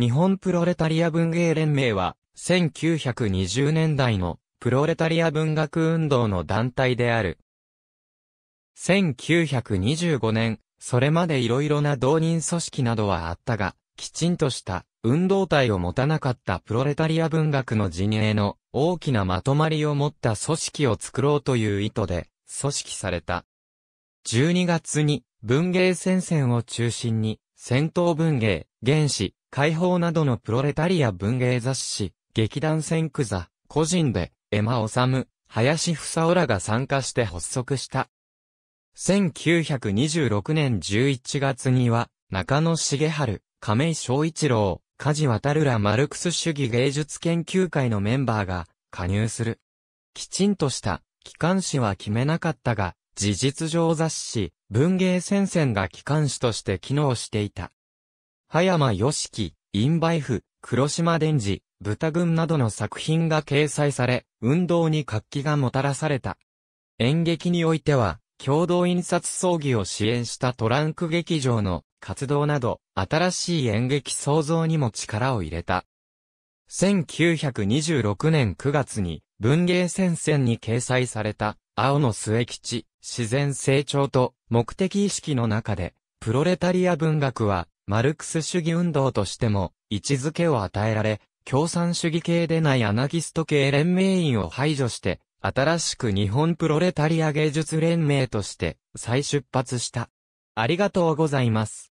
日本プロレタリア文芸連盟は、1920年代のプロレタリア文学運動の団体である。1925年、それまで色々な同人組織などはあったが、きちんとした運動体を持たなかったプロレタリア文学の陣営の大きなまとまりを持った組織を作ろうという意図で組織された。12月に文芸戦線を中心に戦闘文芸、原始、解放などのプロレタリア文芸雑誌、劇団戦区座、個人で、エマ・オサム、林房オラが参加して発足した。1926年11月には、中野茂春、亀井昭一郎、梶渡らマルクス主義芸術研究会のメンバーが加入する。きちんとした機関誌は決めなかったが、事実上雑誌、文芸戦線が機関誌として機能していた。葉山義樹、インバイフ、黒島伝次、豚群などの作品が掲載され、運動に活気がもたらされた。演劇においては、共同印刷葬儀を支援したトランク劇場の活動など、新しい演劇創造にも力を入れた。1926年9月に、文芸戦線に掲載された、青の末吉、自然成長と目的意識の中で、プロレタリア文学は、マルクス主義運動としても位置づけを与えられ、共産主義系でないアナキスト系連盟員を排除して、新しく日本プロレタリア芸術連盟として再出発した。ありがとうございます。